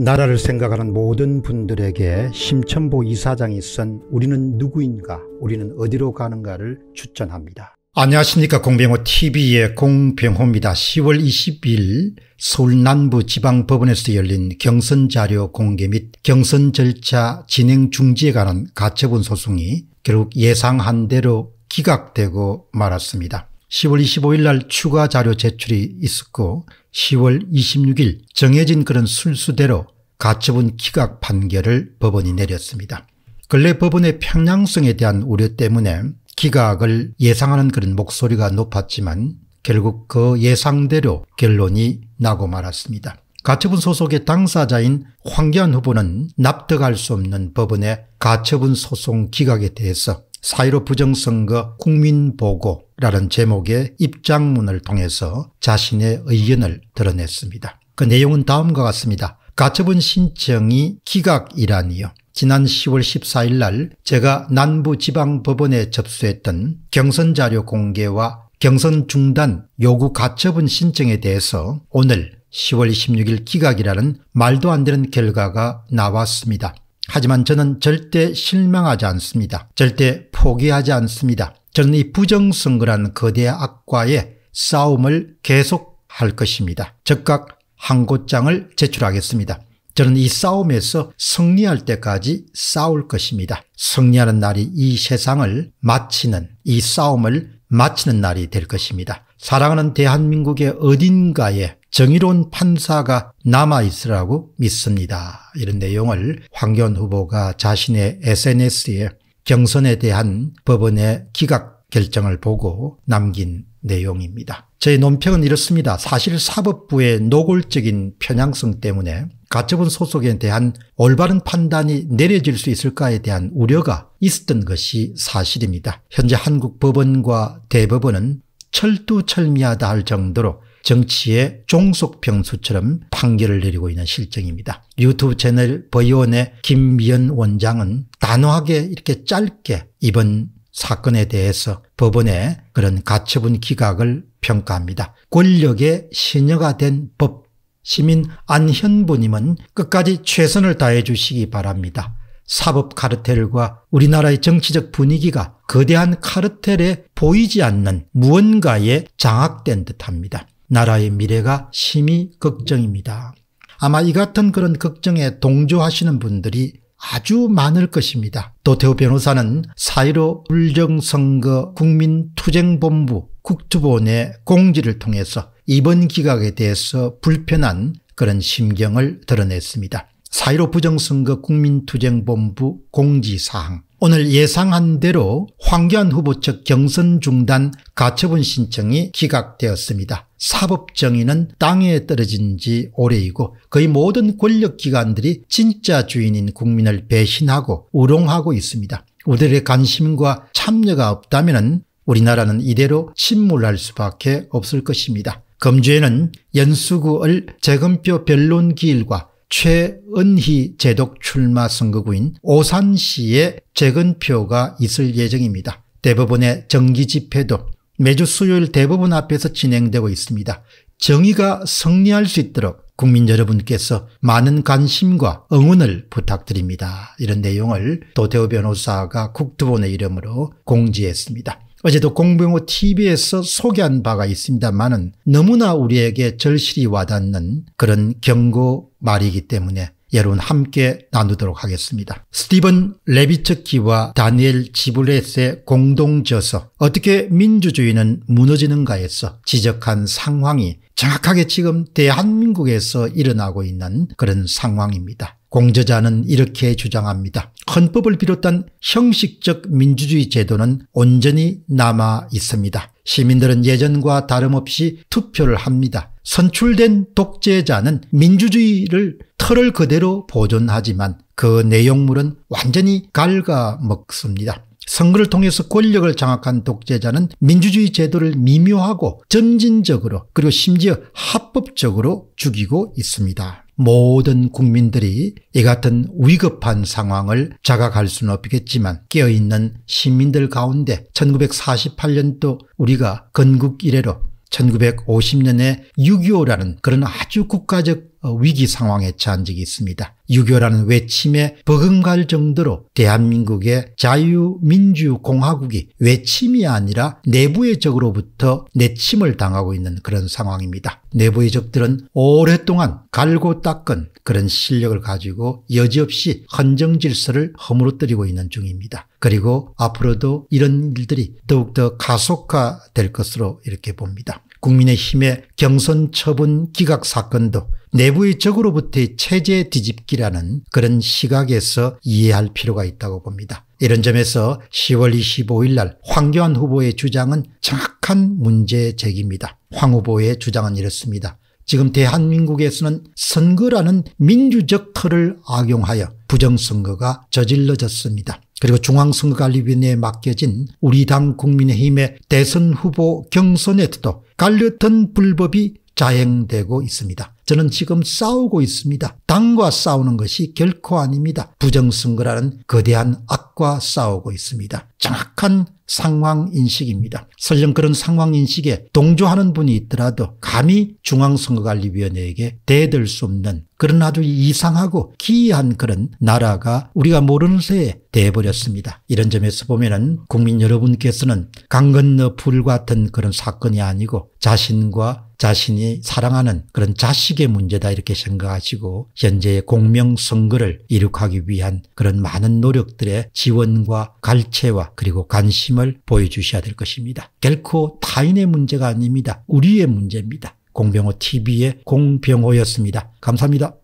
나라를 생각하는 모든 분들에게 심천보 이사장이 쓴 우리는 누구인가 우리는 어디로 가는가를 추천합니다. 안녕하십니까 공병호TV의 공병호입니다. 10월 20일 서울 남부 지방법원에서 열린 경선 자료 공개 및 경선 절차 진행 중지에 관한 가처분 소송이 결국 예상한 대로 기각되고 말았습니다. 10월 25일 날 추가 자료 제출이 있었고 10월 26일 정해진 그런 순수대로 가처분 기각 판결을 법원이 내렸습니다. 근래 법원의 평양성에 대한 우려 때문에 기각을 예상하는 그런 목소리가 높았지만 결국 그 예상대로 결론이 나고 말았습니다. 가처분 소속의 당사자인 황교안 후보는 납득할 수 없는 법원의 가처분 소송 기각에 대해서 사이로 부정선거 국민보고라는 제목의 입장문을 통해서 자신의 의견을 드러냈습니다. 그 내용은 다음과 같습니다. 가처분 신청이 기각이라니요. 지난 10월 14일 날 제가 남부지방법원에 접수했던 경선자료 공개와 경선 중단 요구 가처분 신청에 대해서 오늘 10월 26일 기각이라는 말도 안 되는 결과가 나왔습니다. 하지만 저는 절대 실망하지 않습니다. 절대 포기하지 않습니다. 저는 이 부정선거란 거대 악과의 싸움을 계속할 것입니다. 적각 항고장을 제출하겠습니다. 저는 이 싸움에서 승리할 때까지 싸울 것입니다. 승리하는 날이 이 세상을 마치는 이 싸움을 마치는 날이 될 것입니다. 사랑하는 대한민국의 어딘가에 정의로운 판사가 남아있으라고 믿습니다. 이런 내용을 황교안 후보가 자신의 SNS에 경선에 대한 법원의 기각 결정을 보고 남긴 내용입니다. 저희 논평은 이렇습니다. 사실 사법부의 노골적인 편향성 때문에 가처분 소속에 대한 올바른 판단이 내려질 수 있을까에 대한 우려가 있었던 것이 사실입니다. 현재 한국 법원과 대법원은 철두철미하다 할 정도로 정치의 종속병수처럼 판결을 내리고 있는 실정입니다. 유튜브 채널 버이원의 김미연 원장은 단호하게 이렇게 짧게 이번 사건에 대해서 법원의 그런 가처분 기각을 평가합니다. 권력의 신여가 된 법, 시민 안현부님은 끝까지 최선을 다해 주시기 바랍니다. 사법 카르텔과 우리나라의 정치적 분위기가 거대한 카르텔에 보이지 않는 무언가에 장악된 듯합니다. 나라의 미래가 심히 걱정입니다. 아마 이 같은 그런 걱정에 동조하시는 분들이 아주 많을 것입니다. 도태우 변호사는 사이로 불정선거 국민투쟁본부 국투본의 공지를 통해서 이번 기각에 대해서 불편한 그런 심경을 드러냈습니다. 사이로 부정선거 국민투쟁본부 공지사항 오늘 예상한 대로 황교안 후보 측 경선 중단 가처분 신청이 기각되었습니다. 사법정의는 땅에 떨어진 지 오래이고 거의 모든 권력기관들이 진짜 주인인 국민을 배신하고 우롱하고 있습니다. 우리들의 관심과 참여가 없다면 우리나라는 이대로 침몰할 수밖에 없을 것입니다. 검주에는 연수구을 재검표 변론기일과 최은희 제독 출마 선거구인 오산시에 재근표가 있을 예정입니다. 대부분의 정기집회도 매주 수요일 대법원 앞에서 진행되고 있습니다. 정의가 승리할 수 있도록 국민 여러분께서 많은 관심과 응원을 부탁드립니다. 이런 내용을 도태호 변호사가 국토본의 이름으로 공지했습니다. 어제도 공병호 TV에서 소개한 바가 있습니다만은 너무나 우리에게 절실히 와닿는 그런 경고 말이기 때문에 여러분 함께 나누도록 하겠습니다. 스티븐 레비츠키와 다니엘 지브레스의 공동 저서 어떻게 민주주의는 무너지는가에서 지적한 상황이 정확하게 지금 대한민국에서 일어나고 있는 그런 상황입니다. 공저자는 이렇게 주장합니다. 헌법을 비롯한 형식적 민주주의 제도는 온전히 남아 있습니다. 시민들은 예전과 다름없이 투표를 합니다. 선출된 독재자는 민주주의를 털을 그대로 보존하지만 그 내용물은 완전히 갉아먹습니다. 선거를 통해서 권력을 장악한 독재자는 민주주의 제도를 미묘하고 점진적으로 그리고 심지어 합법적으로 죽이고 있습니다. 모든 국민들이 이 같은 위급한 상황을 자각할 수는 없겠지만 깨어있는 시민들 가운데 1948년도 우리가 건국 이래로 1950년에 6.25라는 그런 아주 국가적 어, 위기 상황에 처한 적이 있습니다. 유교라는 외침에 버금갈 정도로 대한민국의 자유민주공화국이 외침이 아니라 내부의 적으로부터 내침을 당하고 있는 그런 상황입니다. 내부의 적들은 오랫동안 갈고 닦은 그런 실력을 가지고 여지없이 헌정 질서를 허물어뜨리고 있는 중입니다. 그리고 앞으로도 이런 일들이 더욱더 가속화될 것으로 이렇게 봅니다. 국민의힘의 경선 처분 기각 사건도 내부의 적으로부터의 체제 뒤집기라는 그런 시각에서 이해할 필요가 있다고 봅니다. 이런 점에서 10월 25일 날 황교안 후보의 주장은 정확한 문제 제기입니다. 황 후보의 주장은 이렇습니다. 지금 대한민국에서는 선거라는 민주적 틀을 악용하여 부정선거가 저질러졌습니다. 그리고 중앙선거관리위원회에 맡겨진 우리 당 국민의힘의 대선 후보 경선에도 갈려튼 불법이 자행되고 있습니다. 저는 지금 싸우고 있습니다. 당과 싸우는 것이 결코 아닙니다. 부정선거라는 거대한 악과 싸우고 있습니다. 정확한 상황인식입니다. 설령 그런 상황인식에 동조하는 분이 있더라도 감히 중앙선거관리위원회에게 대들 수 없는 그런 아주 이상하고 기이한 그런 나라가 우리가 모르는 새에 돼버렸습니다. 이런 점에서 보면 은 국민 여러분께서는 강 건너 불 같은 그런 사건이 아니고 자신과 자신이 사랑하는 그런 자식의 문제다 이렇게 생각하시고 현재의 공명선거를 이룩하기 위한 그런 많은 노력들의 지원과 갈채와 그리고 관심을 보여주셔야 될 것입니다. 결코 타인의 문제가 아닙니다. 우리의 문제입니다. 공병호 TV의 공병호였습니다. 감사합니다.